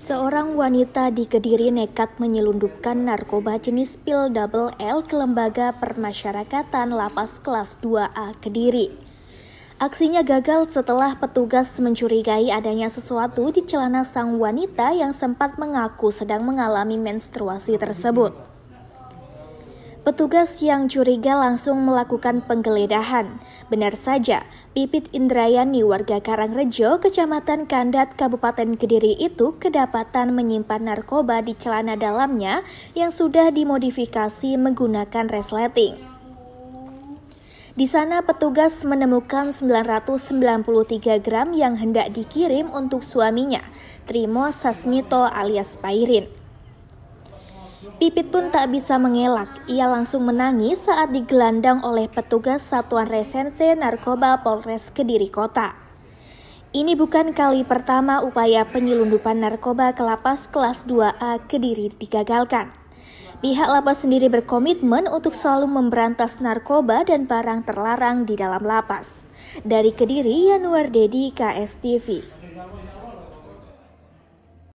Seorang wanita di Kediri nekat menyelundupkan narkoba jenis pil double L ke lembaga permasyarakatan lapas kelas 2A Kediri. Aksinya gagal setelah petugas mencurigai adanya sesuatu di celana sang wanita yang sempat mengaku sedang mengalami menstruasi tersebut. Petugas yang curiga langsung melakukan penggeledahan. Benar saja, Pipit Indrayani warga Karangrejo, Kecamatan Kandat, Kabupaten Kediri itu kedapatan menyimpan narkoba di celana dalamnya yang sudah dimodifikasi menggunakan resleting. Di sana petugas menemukan 993 gram yang hendak dikirim untuk suaminya, Trimo Sasmito alias Pairin. Pipit pun tak bisa mengelak. Ia langsung menangis saat digelandang oleh petugas Satuan Resense Narkoba Polres Kediri Kota. Ini bukan kali pertama upaya penyelundupan narkoba ke lapas kelas 2A Kediri digagalkan. Pihak lapas sendiri berkomitmen untuk selalu memberantas narkoba dan barang terlarang di dalam lapas. Dari Kediri, Yanuar Dedi, KSTV.